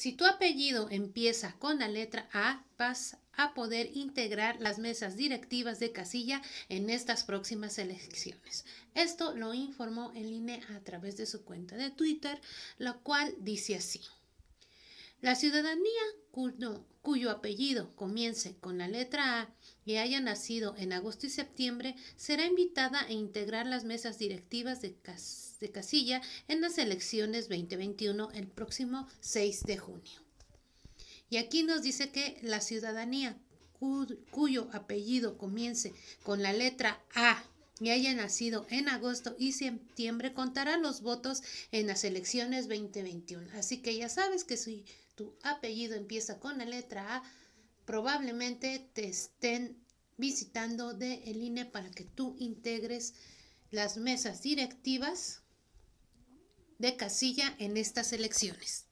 Si tu apellido empieza con la letra A, vas a poder integrar las mesas directivas de casilla en estas próximas elecciones. Esto lo informó el INE a través de su cuenta de Twitter, la cual dice así. La ciudadanía cuyo, apellido comience con la letra A y haya nacido en agosto y septiembre será invitada a integrar las mesas directivas de, casilla en las elecciones 2021 el próximo 6 de junio. Y aquí nos dice que la ciudadanía cuyo apellido comience con la letra A y haya nacido en agosto y septiembre contará los votos en las elecciones 2021. Así que ya sabes que si tu apellido empieza con la letra A, probablemente te estén visitando de el INE para que tú integres las mesas directivas de casilla en estas elecciones.